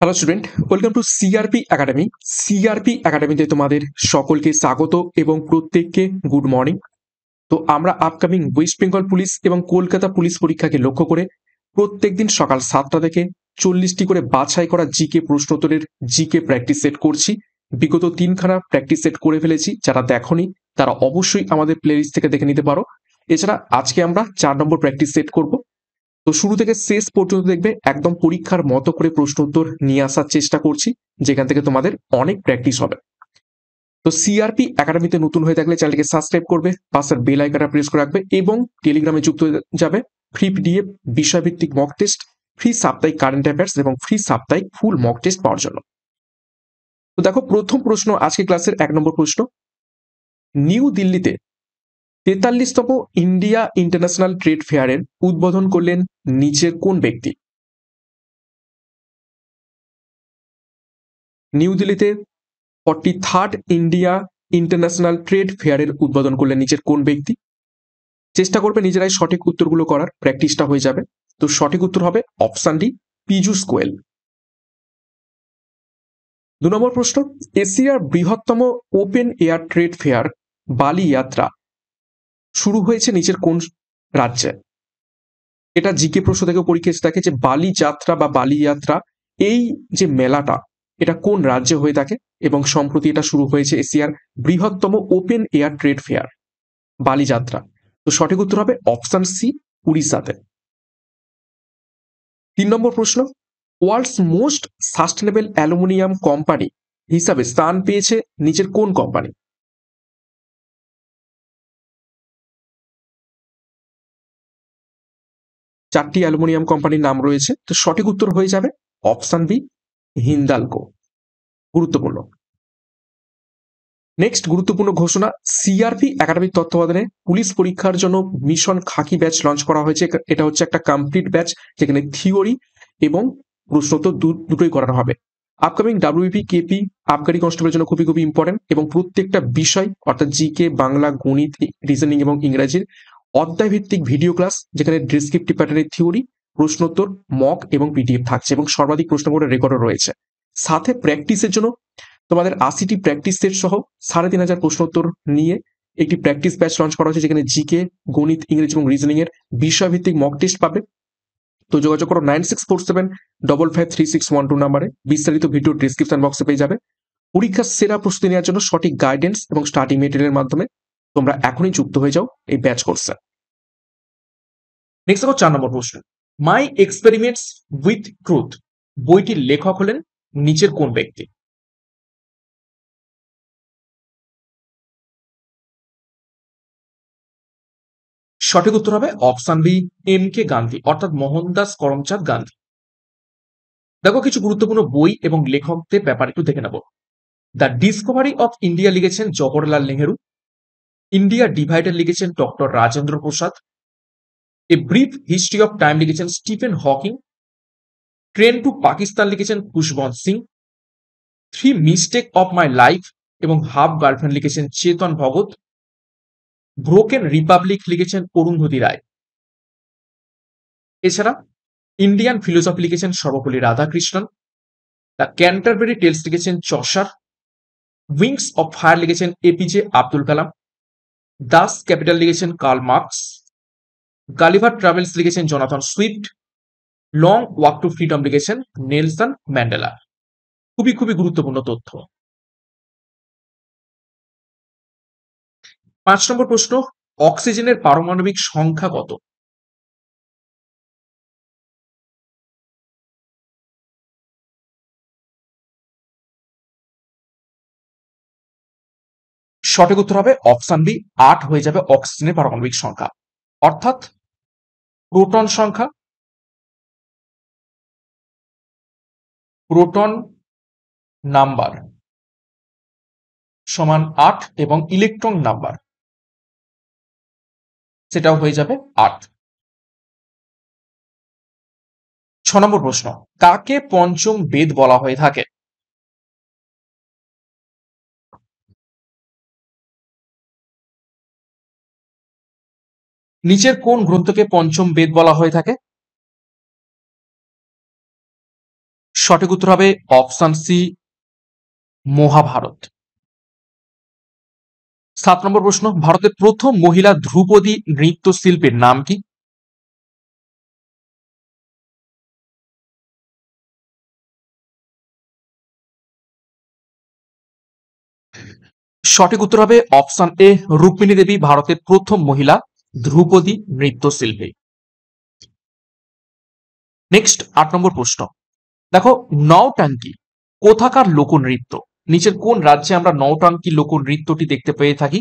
hello student welcome to CRP academy CRP একাডেমিতে তোমাদের সকলকে স্বাগত এবং প্রত্যেককে গুড মর্নিং তো আমরা আপকামিং ওয়েস্ট বেঙ্গল পুলিশ এবং কলকাতা পুলিশ পরীক্ষাকে লক্ষ্য করে প্রত্যেকদিন সকাল সাতটা থেকে চল্লিশটি করে বাছাই করা জিকে প্রশ্নোত্তরের জিকে প্র্যাকটিস সেট করছি বিগত তিনখানা প্র্যাকটিস সেট করে ফেলেছি যারা দেখনি তারা অবশ্যই আমাদের প্লেলিস্ট থেকে দেখে নিতে পারো এছাড়া আজকে আমরা চার নম্বর প্র্যাকটিস সেট করবো তো শুরু থেকে শেষ পর্যন্ত দেখবে একদম পরীক্ষার মতো করে প্রশ্ন উত্তর নিয়ে আসার চেষ্টা করছি যেখান থেকে তোমাদের অনেক প্র্যাকটিস হবে তো সিআরপি একাডেমিতে নতুন হয়ে থাকলে চ্যানেলকে সাবস্ক্রাইব করবে পাশের বেল আইকনটা প্রেস করে রাখবে এবং টেলিগ্রামে যুক্ত হয়ে যাবে ফ্রি পিডিএফ বিষয়ভিত্তিক মক টেস্ট ফ্রি সাপ্তাহিক কারেন্ট অ্যাফেয়ার্স এবং ফ্রি সাপ্তাহিক ফুল মক টেস্ট পাওয়ার জন্য তো দেখো প্রথম প্রশ্ন আজকে ক্লাসের এক নম্বর প্রশ্ন নিউ দিল্লিতে তেতাল্লিশতম ইন্ডিয়া ইন্টারন্যাশনাল ট্রেড ফেয়ারের উদ্বোধন করলেন নিচের কোন ব্যক্তি নিউ দিল্লিতে forty third India international trade ফেয়ারের উদ্বোধন করলেন নিচের কোন ব্যক্তি চেষ্টা করবে নিজেরাই সঠিক উত্তরগুলো করার প্র্যাকটিসটা হয়ে যাবে তো সঠিক উত্তর হবে অপশান ডি পিজুস গোয়েল দু নম্বর প্রশ্ন এশিয়ার বৃহত্তম ওপেন এয়ার ট্রেড ফেয়ার বালি যাত্রা শুরু হয়েছে নিচের কোন রাজ্যে এটা জিকে প্রশ্ন থেকে পরীক্ষা থাকে যে বালি যাত্রা বা বালি যাত্রা এই যে মেলাটা এটা কোন রাজ্যে হয়ে থাকে এবং সম্প্রতি এটা শুরু হয়েছে এশিয়ার বৃহত্তম ওপেন এয়ার ট্রেড ফেয়ার বালি যাত্রা তো সঠিক উত্তর হবে অপশান সি উড়িষ্যাতে তিন নম্বর প্রশ্ন world's most sustainable aluminium company হিসাবে স্থান পেয়েছে নিচের কোন কোম্পানি চারটি অ্যালুমিনিয়াম কোম্পানির নাম রয়েছে তো সঠিক উত্তর হয়ে যাবে অপশান বি হিন্দালকো গুরুত্বপূর্ণ নেক্সট গুরুত্বপূর্ণ ঘোষণা সিআরপি একাডেমির তত্ত্বাবধানে পুলিশ পরীক্ষার জন্য মিশন খাকি ব্যাচ লঞ্চ করা হয়েছে এটা হচ্ছে একটা কমপ্লিট ব্যাচ যেখানে থিওরি এবং প্রশ্ন তো দুটোই করানো হবে আপকামিং ডাব্লিউপি কেপি আবগারি কনস্টেবলের জন্য খুবই খুবই ইম্পর্টেন্ট এবং প্রত্যেকটা বিষয় অর্থাৎ জিকে বাংলা গণিত রিজনিং এবং ইংরাজির অধ্যায়ভিত্তিক ভিডিও ক্লাস যেখানে ডিসক্রিপটিভ প্যাটার্নের থিওরি প্রশ্নোত্তর মক এবং পিডিএফ থাকছে এবং সর্বাধিক প্রশ্ন করে রেকর্ডও রয়েছে সাথে প্র্যাকটিসের জন্য তোমাদের আশিটি প্র্যাকটিস সেট সহ সাড়ে তিন হাজার প্রশ্নোত্তর নিয়ে একটি প্র্যাকটিস ব্যাচ লঞ্চ করা হয়েছে যেখানে জিকে গণিত ইংরেজি এবং রিজনিং এর বিষয়ভিত্তিক মক টেস্ট পাবে তো যোগাযোগ করো nine six four seven double five three six one two নাম্বারে বিস্তারিত ভিডিও ডিসক্রিপশন বক্সে পেয়ে যাবে পরীক্ষার সেরা প্রস্তুতি নেওয়ার জন্য সঠিক গাইডেন্স এবং স্টাডি মেটেরিয়ালের মাধ্যমে তোমরা এখনই যুক্ত হয়ে যাও এই ব্যাচ কোর্সে নেক্সট চার নম্বর প্রশ্ন মাই এক্সপেরিমেন্টস উইথ ট্রুথ বইটির লেখক হলেন নিচের কোন ব্যক্তি সঠিক উত্তর হবে option B M K Gandhi অর্থাৎ মোহনদাস করমচাঁদ গান্ধী দেখো কিছু গুরুত্বপূর্ণ বই এবং লেখকদের ব্যাপারে একটু দেখে নেব দ্য ডিসকভারি অফ ইন্ডিয়া লিখেছেন জওহরলাল নেহেরু ইন্ডিয়া ডিভাইডার লিখেছেন doctor Rajendra Prasad a brief history of time লিখেছেন Stephen Hawking train to Pakistan লিখেছেন Khushwant Singh three mistake of my life এবং হাফ গার্লফ্রেন্ড লিখেছেন চেতন ভগত ব্রোকেন রিপাবলিক লিখেছেন অরুন্ধতী রায় এছাড়া ইন্ডিয়ান ফিলোসফি লিখেছেন Sarvepalli Radhakrishnan the Canterbury tales লিখেছেন চসার উইংস অফ ফায়ার লিখেছেন APJ Abdul Kalam das capital লিখেছেন কার্ল মার্কস গালিভার ট্রাভেলস লিখেছেন Jonathan Swift long walk to freedom লিখেছেন নেলসন ম্যান্ডেলা খুবই খুবই গুরুত্বপূর্ণ তথ্য পাঁচ নম্বর প্রশ্ন অক্সিজেনের পারমাণবিক সংখ্যা কত সঠিক উত্তর হবে অপশন বি আট হয়ে যাবে অক্সিজেনের পারমাণবিক সংখ্যা অর্থাৎ প্রোটন সংখ্যা প্রোটন নাম্বার সমান আট এবং ইলেকট্রন নাম্বার সেটাও হয়ে যাবে আট ছ নম্বর প্রশ্ন কাকে পঞ্চম বেদ বলা হয়ে থাকে নিচের কোন গ্রন্থকে পঞ্চম বেদ বলা হয়ে থাকে সঠিক উত্তর হবে অপশন সি মহাভারত সাত নম্বর প্রশ্ন ভারতের প্রথম মহিলা ধ্রুপদী শিল্পের নাম কি সঠিক উত্তর হবে অপশন এ রুক্মিণী দেবী ভারতের প্রথম মহিলা ধ্রুপদী নৃত্যশিল্পী নেক্সট আট নম্বর প্রশ্ন দেখো নওটাঙ্কি কোথাকার লোকনৃত্য নিচের কোন রাজ্যে আমরা নওটাঙ্কি লোকনৃত্যটি দেখতে পেয়ে থাকি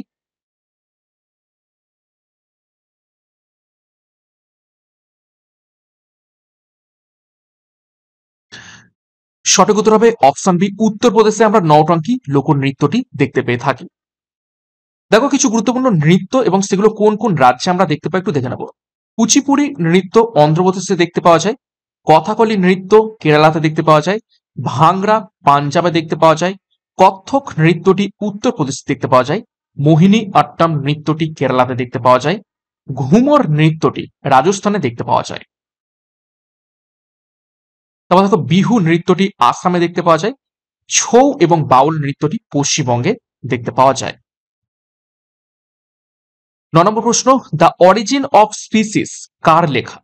সঠিক উত্তর হবে অপশন বি উত্তরপ্রদেশে আমরা নওটাঙ্কি লোকনৃত্যটি দেখতে পেয়ে থাকি দেখো কিছু গুরুত্বপূর্ণ নৃত্য এবং সেগুলো কোন কোন রাজ্যে আমরা দেখতে পাই একটু দেখে নেবো কুচিপুরি নৃত্য অন্ধ্রপ্রদেশে দেখতে পাওয়া যায় কথাকলি নৃত্য কেরালাতে দেখতে পাওয়া যায় ভাংরা পাঞ্জাবে দেখতে পাওয়া যায় কত্থক নৃত্যটি উত্তরপ্রদেশে দেখতে পাওয়া যায় মোহিনী আট্টাম নৃত্যটি কেরালাতে দেখতে পাওয়া যায় ঘুমর নৃত্যটি রাজস্থানে দেখতে পাওয়া যায় তারপর দেখো বিহু নৃত্যটি আসামে দেখতে পাওয়া যায় ছৌ এবং বাউল নৃত্যটি পশ্চিমবঙ্গে দেখতে পাওয়া যায় ন নম্বর প্রশ্ন দ্য অরিজিন অফ স্পিসিস কার লেখা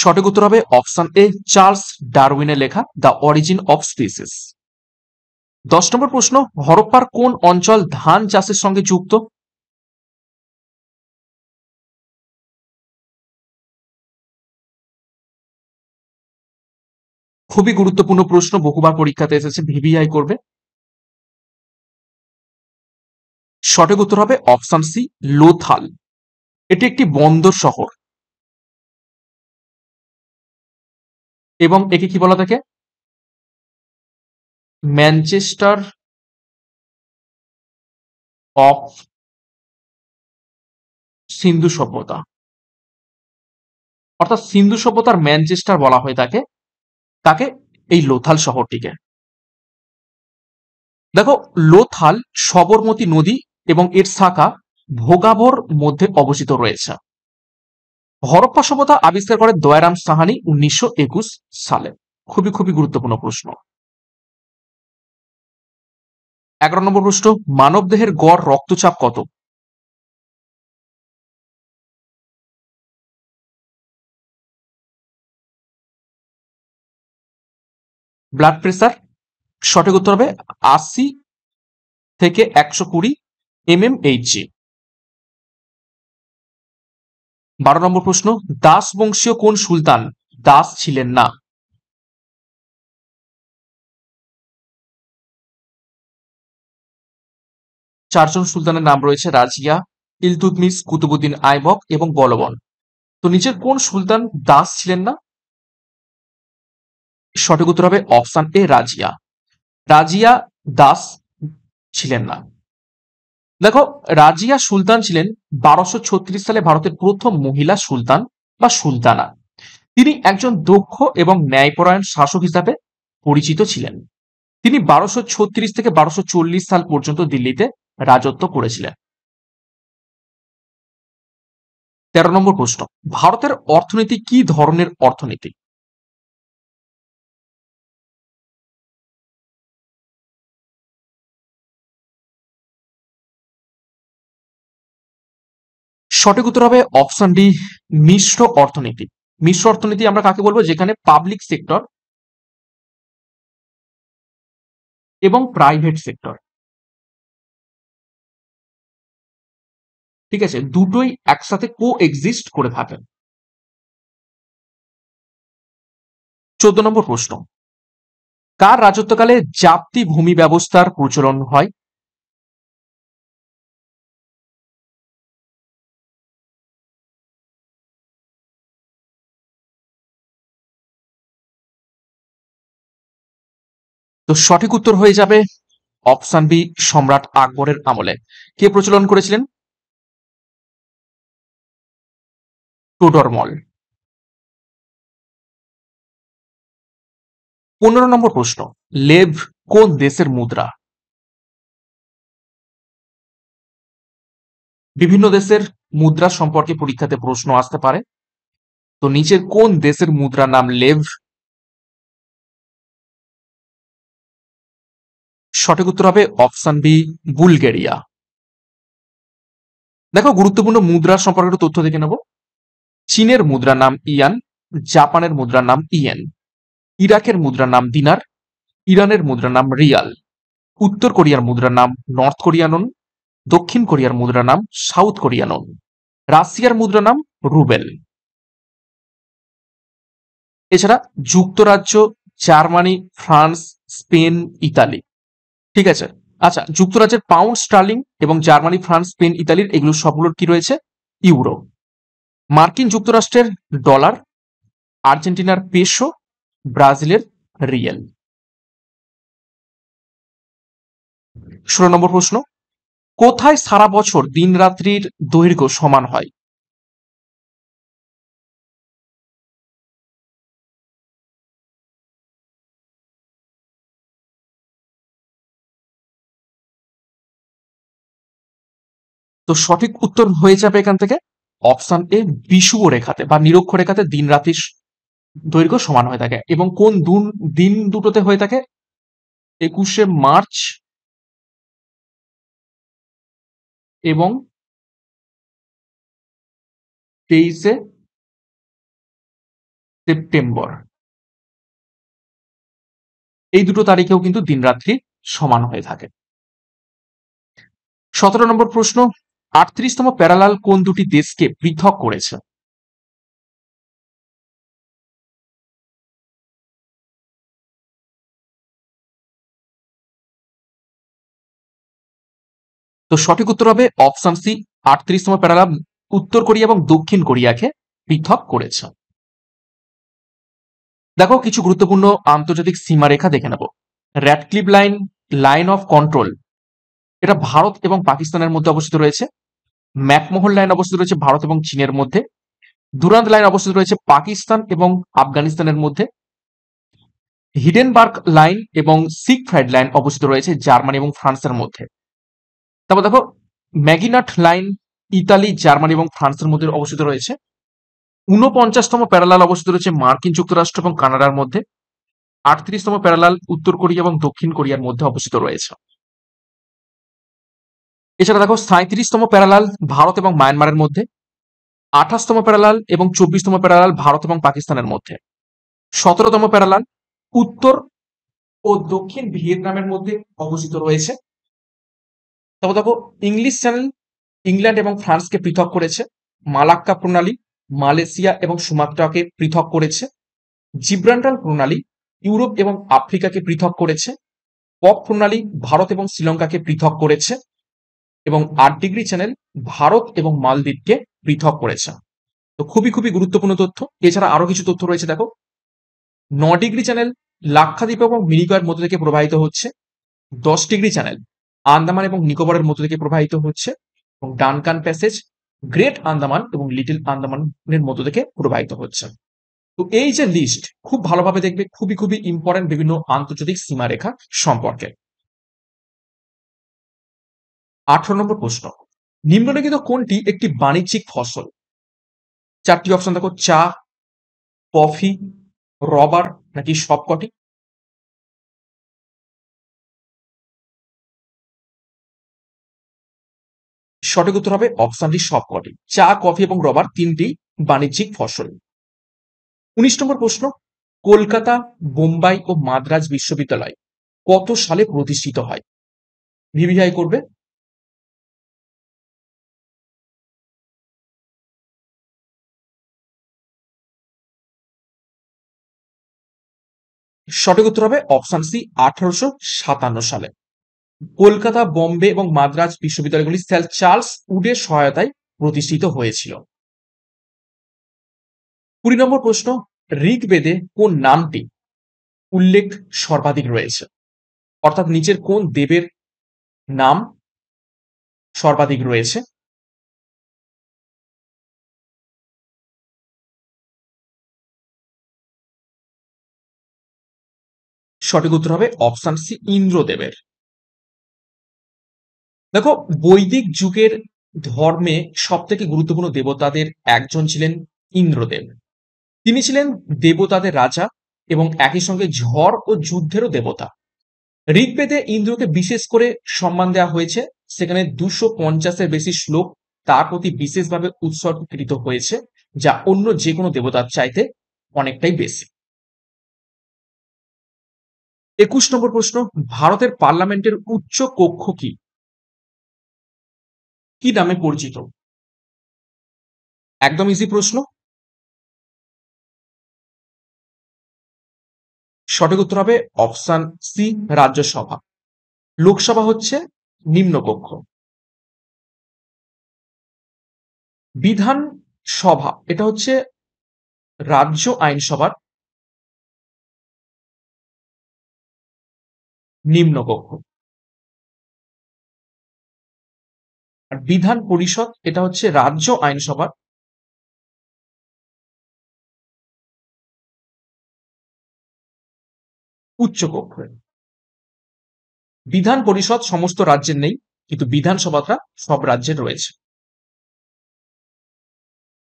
সঠিক উত্তর হবে অপশন এ চার্লস ডারউইনের লেখা দ্য অরিজিন অফ স্পিসিস দশ নম্বর প্রশ্ন হরপ্পার কোন অঞ্চল ধান চাষের সঙ্গে যুক্ত খুবই গুরুত্বপূর্ণ প্রশ্ন বহুবার পরীক্ষাতে এসেছে ভিভিআই করবে সঠিক উত্তর হবে অপশন সি লোথাল এটি একটি বন্দর শহর এবং একে কি বলা থাকে ম্যানচেস্টার অফ সিন্ধু সভ্যতা অর্থাৎ সিন্ধু সভ্যতার ম্যানচেস্টার বলা হয়ে থাকে তাকে এই লোথাল শহরটিকে দেখো লোথাল সবরমতী নদী এবং এর শাখা ভোগাভোর মধ্যে অবস্থিত রয়েছে হরপ্পা সভ্যতা আবিষ্কার করে দয়ারাম সাহানি উনিশশো সালে খুবই খুবই গুরুত্বপূর্ণ প্রশ্ন এগারো নম্বর প্রশ্ন মানব দেহের গড় রক্তচাপ কত ব্লাড প্রেসার সঠিক উত্তর হবে আশি থেকে একশো কুড়ি এম এম এইচজি বারো নম্বর প্রশ্ন দাস বংশীয় কোন সুলতান দাস ছিলেন না চারজন সুলতানের নাম রয়েছে রাজিয়া ইলতুতমিস কুতুবুদ্দিন আইবক এবং বলবন তো নিজের কোন সুলতান দাস ছিলেন না সঠিক উত্তর হবে অপশান এ রাজিয়া রাজিয়া দাস ছিলেন না দেখো রাজিয়া সুলতান ছিলেন বারোশো সালে ভারতের প্রথম মহিলা সুলতান বা সুলতানা তিনি একজন দক্ষ এবং ন্যায়পরায়ণ শাসক হিসাবে পরিচিত ছিলেন তিনি বারোশো ছত্রিশ থেকে বারোশো চল্লিশ সাল পর্যন্ত দিল্লিতে রাজত্ব করেছিলেন তেরো নম্বর প্রশ্ন ভারতের অর্থনীতি কি ধরনের অর্থনীতি সঠিক উত্তর হবে অপশন ডি মিশ্র অর্থনীতি মিশ্র অর্থনীতি আমরা কাকে বলবো যেখানে পাবলিক সেক্টর এবং প্রাইভেট সেক্টর ঠিক আছে দুটোই একসাথে কো এক্সিস্ট করে থাকেন চোদ্দ নম্বর প্রশ্ন কার রাজত্বকালে জাপ্তি ভূমি ব্যবস্থার প্রচলন হয় তো সঠিক উত্তর হয়ে যাবে অপশান বি সম্রাট আকবরের আমলে কে প্রচলন করেছিলেন মল পনেরো নম্বর প্রশ্ন লেভ কোন দেশের মুদ্রা বিভিন্ন দেশের মুদ্রা সম্পর্কে পরীক্ষাতে প্রশ্ন আসতে পারে তো নিচের কোন দেশের মুদ্রা নাম লেভ সঠিক উত্তর হবে অপশন বি বুলগেরিয়া দেখো গুরুত্বপূর্ণ মুদ্রা সম্পর্কিত তথ্য দেখে নেব চীনের মুদ্রার নাম ইয়ান জাপানের মুদ্রার নাম ইয়েন ইরাকের মুদ্রার নাম দিনার ইরানের মুদ্রার নাম রিয়াল উত্তর কোরিয়ার মুদ্রার নাম নর্থ কোরিয়ানন দক্ষিণ কোরিয়ার মুদ্রার নাম সাউথ কোরিয়ানন রাশিয়ার মুদ্রার নাম রুবেল এছাড়া যুক্তরাজ্য জার্মানি ফ্রান্স স্পেন ইতালি ঠিক আছে আচ্ছা যুক্তরাজ্যের পাউন্ড স্টার্লিং এবং জার্মানি ফ্রান্স স্পেন ইতালির এগুলো সবগুলোর কি রয়েছে ইউরো মার্কিন যুক্তরাষ্ট্রের ডলার আর্জেন্টিনার পেশো ব্রাজিলের রিয়েল ষোলো নম্বর প্রশ্ন কোথায় সারা বছর দিন রাত্রির দৈর্ঘ্য সমান হয় তো সঠিক উত্তর হয়ে যাবে এখান থেকে অপশন এ বিষুব রেখাতে বা নিরক্ষ রেখাতে দিন রাতি দৈর্ঘ্য সমান হয়ে থাকে এবং কোন দিন দুটোতে হয়ে থাকে একুশে মার্চ এবং তেইশে সেপ্টেম্বর এই দুটো তারিখেও কিন্তু দিনরাত্রি সমান হয়ে থাকে সতেরো নম্বর প্রশ্ন আটত্রিশতম প্যারালাল কোন দুটি দেশকে পৃথক করেছে তো সঠিক উত্তর হবে অপশন সি আটত্রিশতম প্যারালাল উত্তর কোরিয়া এবং দক্ষিণ কোরিয়াকে পৃথক করেছে দেখো কিছু গুরুত্বপূর্ণ আন্তর্জাতিক সীমারেখা দেখে নেব Radcliffe line line of control এটা ভারত এবং পাকিস্তানের মধ্যে অবস্থিত রয়েছে ম্যাকমোহন লাইন অবস্থিত রয়েছে ভারত এবং চীনের মধ্যে দুরান্ত লাইন অবস্থিত রয়েছে পাকিস্তান এবং আফগানিস্তানের মধ্যে হিডেনবার্গ লাইন এবং সিক ফ্রাইড লাইন অবস্থিত রয়েছে জার্মানি এবং ফ্রান্সের মধ্যে তারপর দেখো ম্যাগিনাট লাইন ইতালি জার্মানি এবং ফ্রান্সের মধ্যে অবস্থিত রয়েছে ঊনপঞ্চাশতম প্যারালাল অবস্থিত রয়েছে মার্কিন যুক্তরাষ্ট্র এবং কানাডার মধ্যে আটত্রিশতম প্যারালাল উত্তর কোরিয়া এবং দক্ষিণ কোরিয়ার মধ্যে অবস্থিত রয়েছে এছাড়া দেখো সাঁত্রিশতম প্যারালাল ভারত এবং মায়ানমারের মধ্যে আঠাশতম প্যারালাল এবং চব্বিশতম প্যারালাল ভারত এবং পাকিস্তানের মধ্যে সতেরোতম প্যারালাল উত্তর ও দক্ষিণ ভিয়েতনামের মধ্যে অবস্থিত রয়েছে তবে দেখো ইংলিশ চ্যানেল ইংল্যান্ড এবং ফ্রান্সকে পৃথক করেছে মালাক্কা প্রণালী মালয়েশিয়া এবং সুমাত্রাকে পৃথক করেছে জিব্রান্টাল প্রণালী ইউরোপ এবং আফ্রিকাকে পৃথক করেছে পপ প্রণালী ভারত এবং শ্রীলঙ্কাকে পৃথক করেছে এবং আট ডিগ্রি চ্যানেল ভারত এবং মালদ্বীপকে পৃথক করেছে তো খুবই খুবই গুরুত্বপূর্ণ তথ্য এছাড়া আরো কিছু তথ্য রয়েছে দেখো ন ডিগ্রি চ্যানেল লাক্ষাদ্বীপ এবং মিনিকয়ের মধ্যে থেকে প্রবাহিত হচ্ছে দশ ডিগ্রি চ্যানেল আন্দামান এবং নিকোবরের মধ্যে থেকে প্রবাহিত হচ্ছে এবং ডানকান প্যাসেজ গ্রেট আন্দামান এবং লিটল আন্দামানের মধ্যে থেকে প্রবাহিত হচ্ছে তো এই যে লিস্ট খুব ভালোভাবে দেখবে খুবই খুবই ইম্পর্টেন্ট বিভিন্ন আন্তর্জাতিক সীমারেখা সম্পর্কে আঠারো নম্বর প্রশ্ন নিম্নলিখিত কোনটি একটি বাণিজ্যিক ফসল চারটি অপশন দেখো চা কফি রবার নাকি সবকটি সঠিক উত্তর হবে অপশনটি সবকটি চা কফি এবং রবার তিনটি বাণিজ্যিক ফসল উনিশ নম্বর প্রশ্ন কলকাতা বোম্বাই ও মাদ্রাজ বিশ্ববিদ্যালয় কত সালে প্রতিষ্ঠিত হয় ভিভিআই করবে সঠিক উত্তর হবে অপশন সি আঠারোশো সাতান্ন সালে কলকাতা বম্বে এবং মাদ্রাজ বিশ্ববিদ্যালয়গুলি স্যার চার্লস উডের সহায়তায় প্রতিষ্ঠিত হয়েছিল কুড়ি নম্বর প্রশ্ন ঋগ্বেদে কোন নামটি উল্লেখ সর্বাধিক রয়েছে অর্থাৎ নিচের কোন দেবের নাম সর্বাধিক রয়েছে সঠিক উত্তর হবে অপশান সি ইন্দ্রদেবের দেখো বৈদিক যুগের ধর্মে সব থেকে গুরুত্বপূর্ণ দেবতাদের একজন ছিলেন ইন্দ্রদেব তিনি ছিলেন দেবতাদের রাজা এবং একই সঙ্গে ঝড় ও যুদ্ধেরও দেবতা ঋগ্বেদে ইন্দ্রকে বিশেষ করে সম্মান দেওয়া হয়েছে সেখানে দুশো পঞ্চাশের বেশি শ্লোক তার প্রতি বিশেষভাবে উৎসর্গকৃত হয়েছে যা অন্য যে কোনো দেবতার চাইতে অনেকটাই বেশি একুশ নম্বর প্রশ্ন ভারতের পার্লামেন্টের উচ্চ কক্ষ কি কি নামে পরিচিত একদম ইজি প্রশ্ন সঠিক উত্তর হবে অপশান সি রাজ্যসভা লোকসভা হচ্ছে নিম্নকক্ষ বিধানসভা এটা হচ্ছে রাজ্য আইনসভার নিম্ন কক্ষ আর বিধান পরিষদ এটা হচ্ছে রাজ্য আইনসভার উচ্চকক্ষ বিধান পরিষদ সমস্ত রাজ্যের নেই কিন্তু বিধানসভাটা সব রাজ্যের রয়েছে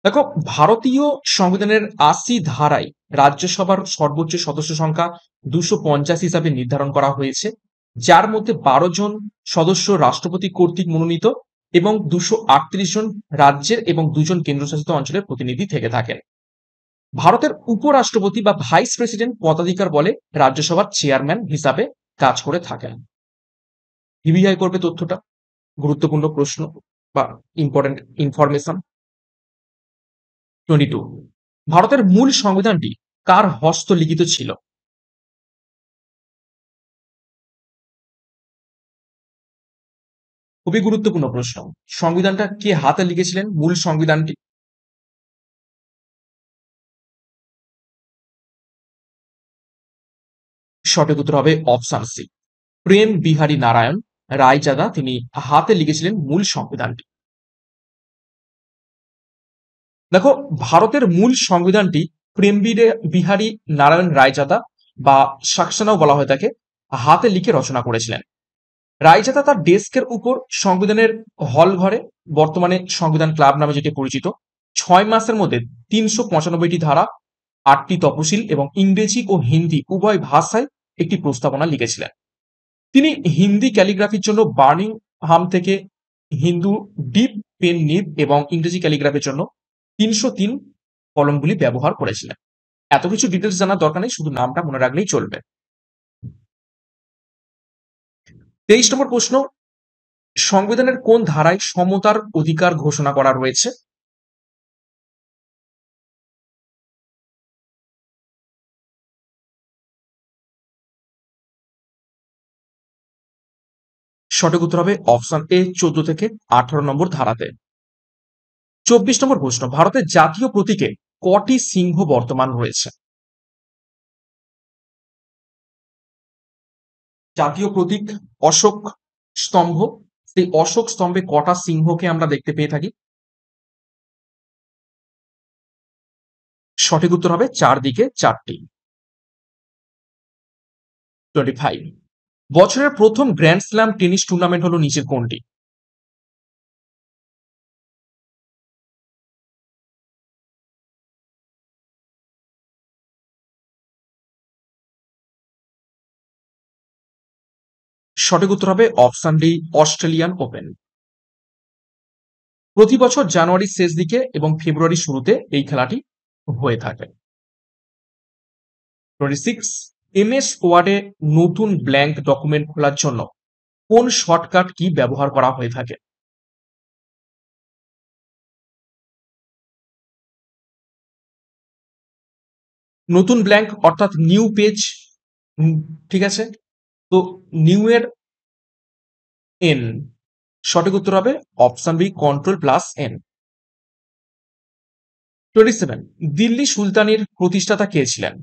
দেখো ভারতীয় সংবিধানের আশি ধারায় রাজ্যসভার সর্বোচ্চ সদস্য সংখ্যা দুশো পঞ্চাশ হিসাবে নির্ধারণ করা হয়েছে যার মধ্যে বারো জন সদস্য রাষ্ট্রপতি কর্তৃক মনোনীত এবং দুশো জন রাজ্যের এবং দুজন কেন্দ্রশাসিত অঞ্চলের প্রতিনিধি থেকে থাকেন ভারতের উপরাষ্ট্রপতি বা ভাইস প্রেসিডেন্ট পদাধিকার বলে রাজ্যসভার চেয়ারম্যান হিসাবে কাজ করে থাকেন ইবিআই করবে তথ্যটা গুরুত্বপূর্ণ প্রশ্ন বা ইম্পর্টেন্ট ইনফরমেশন টোয়েন্টি টু ভারতের মূল সংবিধানটি কার হস্তলিখিত ছিল খুবই গুরুত্বপূর্ণ প্রশ্ন সংবিধানটা কে হাতে লিখেছিলেন মূল সংবিধানটি সঠিক উত্তর হবে অপশান সি প্রেম বিহারী নারায়ণ রায়চাদা তিনি হাতে লিখেছিলেন মূল সংবিধানটি দেখো ভারতের মূল সংবিধানটি প্রেমবীরে বিহারী নারায়ণ রায়চাতা বা সাকসানাও বলা হয়ে থাকে হাতে লিখে রচনা করেছিলেন রায়চাতা তার ডেস্কের উপর সংবিধানের হল ঘরে বর্তমানে সংবিধান ক্লাব নামে যেটি পরিচিত ছয় মাসের মধ্যে তিনশো পঁচানব্বইটি ধারা আটটি তপশিল এবং ইংরেজি ও হিন্দি উভয় ভাষায় একটি প্রস্তাবনা লিখেছিলেন তিনি হিন্দি ক্যালিগ্রাফির জন্য বার্নিংহাম থেকে হিন্দু ডিপ পেন নিপ এবং ইংরেজি ক্যালিগ্রাফির জন্য তিনশো তিন কলমগুলি ব্যবহার করেছিলেন এত কিছু ডিটেলস জানার দরকার নেই শুধু নামটা মনে রাখলেই চলবে তেইশ নম্বর প্রশ্ন সংবিধানের কোন ধারায় সমতার অধিকার ঘোষণা করা রয়েছে সঠিক উত্তর হবে অপশন এ চোদ্দ থেকে আঠারো নম্বর ধারাতে চব্বিশ নম্বর প্রশ্ন ভারতের জাতীয় প্রতীকে কটি সিংহ বর্তমান রয়েছে জাতীয় প্রতীক অশোক স্তম্ভ সেই অশোক স্তম্ভে কটা সিংহকে আমরা দেখতে পেয়ে থাকি সঠিক উত্তর হবে চারদিকে চারটি টোয়েন্টি ফাইভ বছরের প্রথম গ্র্যান্ড স্ল্যাম টেনিস টুর্নামেন্ট হলো নিচের কোনটি সঠিক উত্তর হবে অপশন ডি অস্ট্রেলিয়ান ওপেন প্রতি বছর জানুয়ারির শেষ দিকে এবং ফেব্রুয়ারি শুরুতে এই খেলাটি হয়ে থাকে টোয়েন্টি সিক্স এমএস ওয়ার্ডে নতুন ব্ল্যাঙ্ক ডকুমেন্ট খোলার জন্য কোন শর্টকাট কি ব্যবহার করা হয়ে থাকে নতুন ব্ল্যাঙ্ক অর্থাৎ নিউ পেজ ঠিক আছে তো নিউ এর এন সঠিক উত্তর হবে option B control plus N twenty seven Delhi সুলতানের প্রতিষ্ঠাতা কে ছিলেন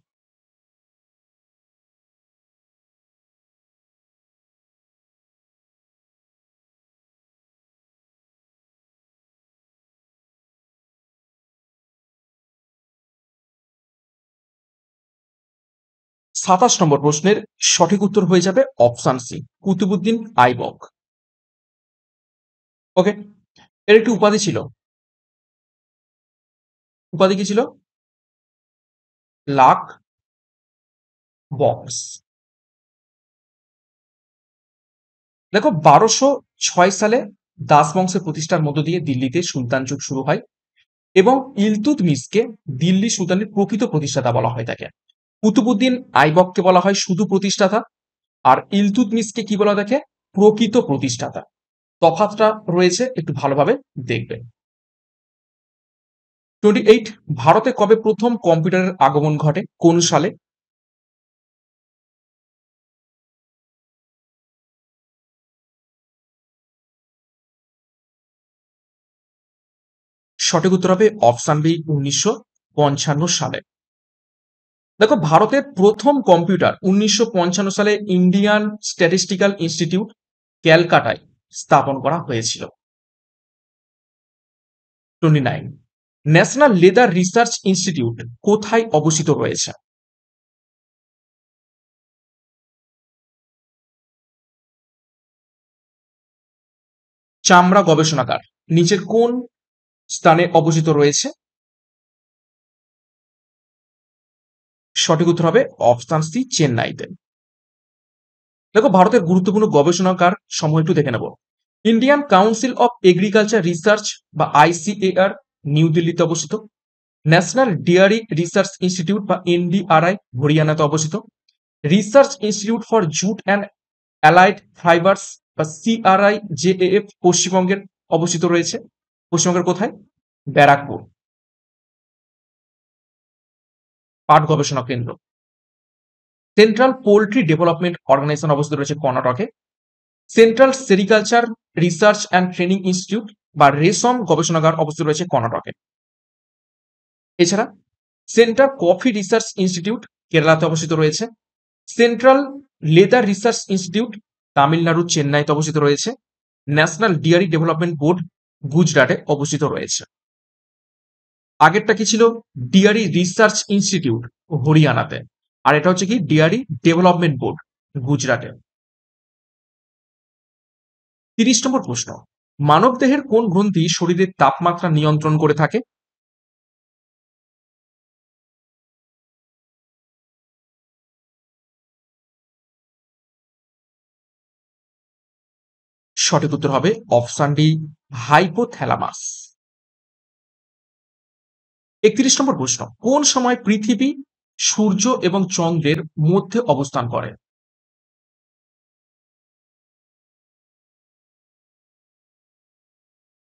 সাতাশ নম্বর প্রশ্নের সঠিক উত্তর হয়ে যাবে option C Qutbuddin Aibak okay এর একটি উপাধি ছিল উপাধি কি ছিল লাক বক্স দেখো বারোশো ছয় সালে দাস বংশের প্রতিষ্ঠার মধ্য দিয়ে দিল্লিতে সুলতান যুগ শুরু হয় এবং মিসকে দিল্লি সুলতানের প্রকৃত প্রতিষ্ঠাতা বলা হয় তাকে কুতুবুদ্দিন আইবককে বলা হয় শুধু প্রতিষ্ঠাতা আর ইলতুতমিসকে কি বলা দেখে প্রকৃত প্রতিষ্ঠাতা তফাতটা রয়েছে একটু ভালোভাবে দেখবেন টোয়েন্টি এইট ভারতে কবে প্রথম কম্পিউটারের আগমন ঘটে কোন সালে সঠিক উত্তর হবে অপশান বি উনিশশো সালে দেখো ভারতের প্রথম কম্পিউটার উনিশশো সালে ইন্ডিয়ান স্ট্যাটিস্টিক্যাল ইনস্টিটিউট ক্যালকাটায় স্থাপন করা হয়েছিল twenty nine national leather research institute কোথায় অবস্থিত রয়েছে চামড়া গবেষণাগার নিচের কোন স্থানে অবস্থিত রয়েছে সঠিক উত্তর হবে অপশান সি চেন্নাইতে দেখো ভারতের গুরুত্বপূর্ণ গবেষণাকার সময় একটু দেখে নেব Indian council of agriculture research বা আইসিএআর নিউ দিল্লিতে অবস্থিত ন্যাশনাল ডিয়ারি রিসার্চ ইনস্টিটিউট বা এনডিআরআই হরিয়ানাতে অবস্থিত research institute for jute and allied fibres বা সিআরআই এফ পশ্চিমবঙ্গের অবস্থিত রয়েছে পশ্চিমবঙ্গের কোথায় ব্যারাকপুর পাট গবেষণা কেন্দ্র সেন্ট্রাল পোল্ট্রি ডেভেলপমেন্ট অর্গানাইজেশন অবস্থিত রয়েছে কর্ণাটকে central sericulture research and training institute বা রেশম গবেষণাগার অবস্থিত রয়েছে কর্ণাটকে এছাড়া সেন্ট্রাল কফি রিসার্চ ইনস্টিটিউট কেরালাতে অবস্থিত রয়েছে central leather research institute Tamil Nadu চেন্নাইতে অবস্থিত রয়েছে ন্যাশনাল ডিয়ারি ডেভেলপমেন্ট বোর্ড গুজরাটে অবস্থিত রয়েছে আগেরটা কি ছিল ডিআরই রিসার্চ ইনস্টিটিউট হরিয়ানাতে আর এটা হচ্ছে কি ডিআরই ডেভেলপমেন্ট বোর্ড গুজরাটে তিরিশ নম্বর প্রশ্ন মানবদেহের কোন গ্রন্থি শরীরের তাপমাত্রা নিয়ন্ত্রণ করে থাকে সঠিক উত্তর হবে অপশান ডি হাইপোথ্যালামাস একত্রিশ নম্বর প্রশ্ন কোন সময় পৃথিবী সূর্য এবং চন্দ্রের মধ্যে অবস্থান করে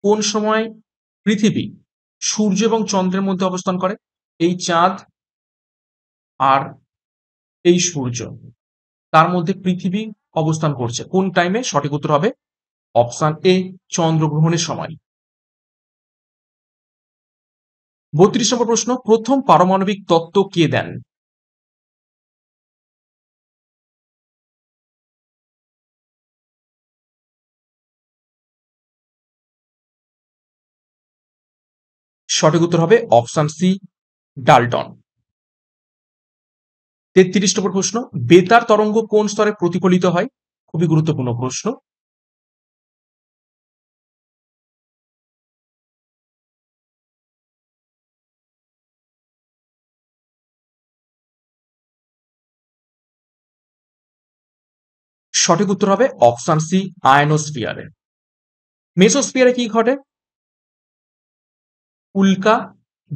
কোন সময় পৃথিবী সূর্য এবং চন্দ্রের মধ্যে অবস্থান করে এই চাঁদ আর এই সূর্য তার মধ্যে পৃথিবী অবস্থান করছে কোন টাইমে সঠিক উত্তর হবে অপশান এ চন্দ্রগ্রহণের সময় বত্রিশ নম্বর প্রশ্ন প্রথম পারমাণবিক তত্ত্ব কে দেন সঠিক উত্তর হবে অপশান সি ডালটন তেত্রিশ নম্বর প্রশ্ন বেতার তরঙ্গ কোন স্তরে প্রতিফলিত হয় খুবই গুরুত্বপূর্ণ প্রশ্ন সঠিক উত্তর হবে অপশন সি আয়নোস্ফিয়ারে মেসোস্ফিয়ারে কি ঘটে উল্কা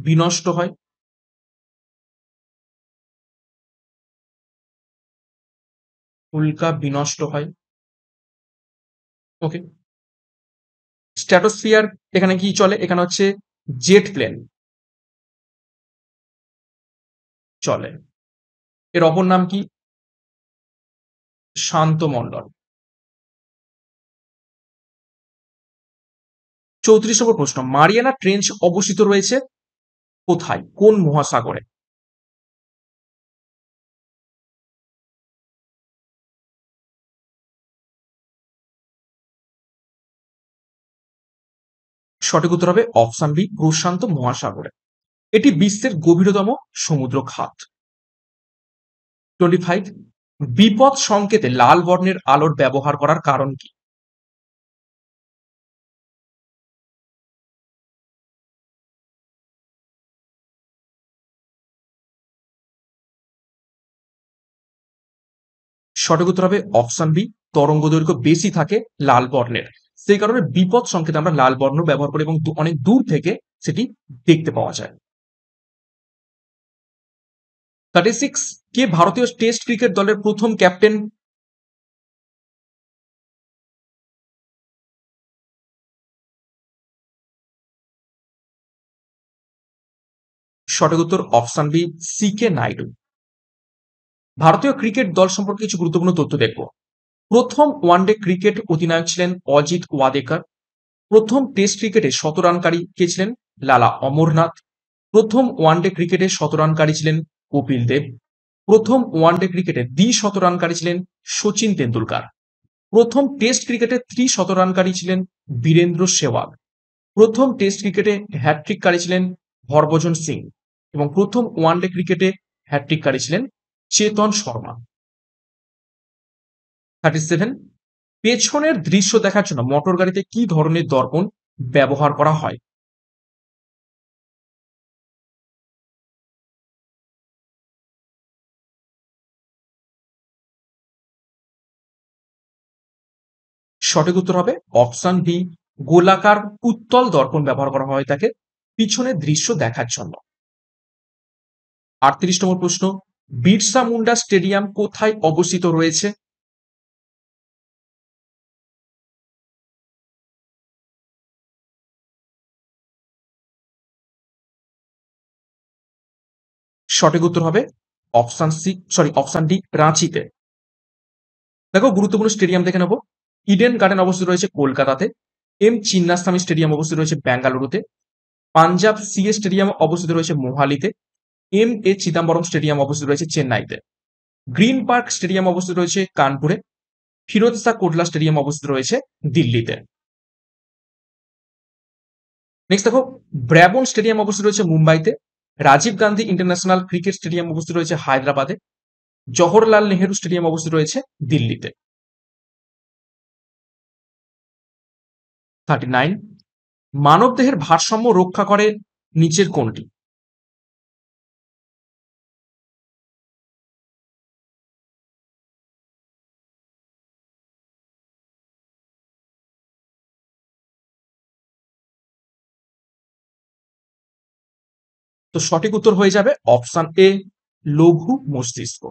বিনষ্ট হয় উল্কা বিনষ্ট হয় ওকে স্ট্যাটোস্ফিয়ার এখানে কি চলে এখানে হচ্ছে জেট প্লেন চলে এর অপর নাম কি শান্ত মন্ডল চৌত্রিশ নম্বর প্রশ্ন মারিয়ানা ট্রেঞ্চ অবস্থিত রয়েছে কোথায় কোন মহাসাগরে সঠিক উত্তর হবে অপশান বি প্রশান্ত মহাসাগরে এটি বিশ্বের গভীরতম সমুদ্র খাত টোয়েন্টি ফাইভ বিপদ সংকেতে লাল বর্ণের আলোর ব্যবহার করার কারণ কি সঠিক উত্তর হবে অপশন বি তরঙ্গ দৈর্ঘ্য বেশি থাকে লাল বর্ণের সেই কারণে বিপদ সংকেতে আমরা লাল বর্ণ ব্যবহার করি এবং অনেক দূর থেকে সেটি দেখতে পাওয়া যায় থার্টি সিক্স কে ভারতীয় টেস্ট ক্রিকেট দলের প্রথম ক্যাপ্টেন সঠিক উত্তর option B C K Naidu ভারতীয় ক্রিকেট দল সম্পর্কে কিছু গুরুত্বপূর্ণ তথ্য দেখব প্রথম ওয়ানডে ক্রিকেট অধিনায়ক ছিলেন অজিত ওয়াদেকার প্রথম টেস্ট ক্রিকেটে শতরানকারী কে ছিলেন লালা অমরনাথ প্রথম ওয়ানডে ক্রিকেটে শতরানকারী ছিলেন কপিল দেব প্রথম ওয়ানডে ক্রিকেটে দ্বি শতরানকারী ছিলেন সচিন তেন্ডুলকার প্রথম টেস্ট ক্রিকেটে ত্রি ছিলেন বীরেন্দ্র সেওয়াগ প্রথম টেস্ট ক্রিকেটে হ্যাট্রিককারী ছিলেন হরভজন সিং এবং প্রথম ওয়ানডে ক্রিকেটে হ্যাট্রিককারী ছিলেন চেতন শর্মা থার্টি সেভেন পেছনের দৃশ্য দেখার জন্য মোটর গাড়িতে কি ধরনের দর্পণ ব্যবহার করা হয় সঠিক উত্তর হবে অপশন বি গোলাকার উত্তল দর্পণ ব্যবহার করা হয় তাকে পিছনের দৃশ্য দেখার জন্য আটত্রিশ নম্বর প্রশ্ন বিরসা মুন্ডা স্টেডিয়াম কোথায় অবস্থিত রয়েছে সঠিক উত্তর হবে option C sorry option D রাঁচিতে দেখো গুরুত্বপূর্ণ স্টেডিয়াম দেখে নেবো ইডেন গার্ডেন অবস্থিত রয়েছে কলকাতাতে এম চিন্নাস্বামী স্টেডিয়াম অবস্থিত রয়েছে বেঙ্গালুরুতে পাঞ্জাব সিএ স্টেডিয়াম অবস্থিত রয়েছে মোহালিতে এম এ চিদাম্বরম স্টেডিয়াম অবস্থিত রয়েছে চেন্নাইতে গ্রিন পার্ক স্টেডিয়াম অবস্থিত রয়েছে কানপুরে ফিরোজ শাহ কোটলা স্টেডিয়াম অবস্থিত রয়েছে দিল্লিতে নেক্সট দেখো ব্র্যাবন স্টেডিয়াম অবস্থিত রয়েছে মুম্বাইতে Rajiv Gandhi international cricket stadium অবস্থিত রয়েছে হায়দ্রাবাদে জওহরলাল নেহেরু স্টেডিয়াম অবস্থিত রয়েছে দিল্লিতে থার্টি নাইন মানবদেহের ভারসাম্য রক্ষা করে নিচের কোনটি তো সঠিক উত্তর হয়ে যাবে অপশান এ লঘু মস্তিষ্ক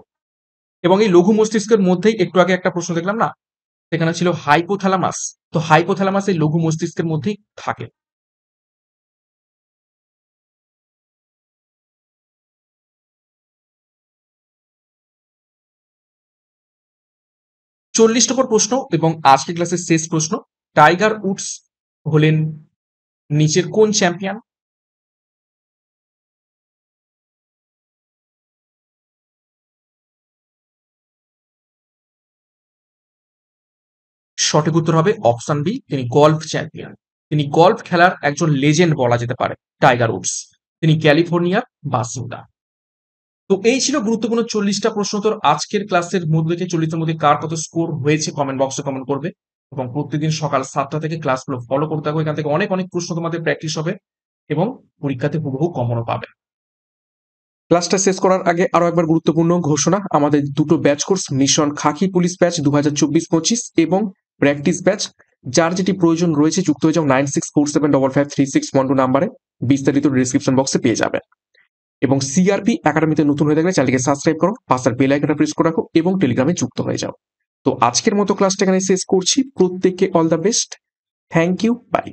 এবং এই লঘু মস্তিষ্কের মধ্যেই একটু আগে একটা প্রশ্ন দেখলাম না সেখানে ছিল হাইপোথ্যালামাস তো হাইপোথ্যালামাস এই লঘু মস্তিষ্কের মধ্যেই থাকে চল্লিশ নম্বর প্রশ্ন এবং আজকে ক্লাসের শেষ প্রশ্ন টাইগার উডস হলেন নিচের কোন চ্যাম্পিয়ন সঠিক উত্তর হবে অপশন বি তিনি গল্ফ চ্যাম্পিয়ন তিনি গল্ফ খেলার একজন লেজেন্ড বলা যেতে পারে টাইগার উডস তিনি ক্যালিফোর্নিয়ার বাসিন্দা তো এই ছিল গুরুত্বপূর্ণ চল্লিশটা প্রশ্ন তোর আজকের ক্লাসের মধ্যে চল্লিশের মধ্যে কার কত স্কোর হয়েছে কমেন্ট বক্সে কমেন্ট করবে এবং প্রতিদিন সকাল সাতটা থেকে ক্লাসগুলো ফলো করতে থাকো এখান থেকে অনেক অনেক প্রশ্ন তোমাদের প্র্যাকটিস হবে এবং পরীক্ষাতে হুবহু কমনও পাবে ক্লাসটা শেষ করার আগে আরো একবার গুরুত্বপূর্ণ ঘোষণা আমাদের দুটো batch course mission Khaki police batch দু হাজার চব্বিশ পঁচিশ এবং প্র্যাকটিস ব্যাচ যার যেটি প্রয়োজন রয়েছে যুক্ত হয়ে যাও nine six four seven double five three six one two নাম্বারে বিস্তারিত ডিসক্রিপশন বক্সে পেয়ে যাবেন এবং সিআরপি একাডেমিতে নতুন হয়ে থাকলে চ্যানেলকে সাবস্ক্রাইব করো পাশের বেল আইকনটা প্রেস করে রাখো এবং টেলিগ্রামে যুক্ত হয়ে যাও তো আজকের মতো ক্লাসটা এখানে শেষ করছি প্রত্যেককে all the best thank you by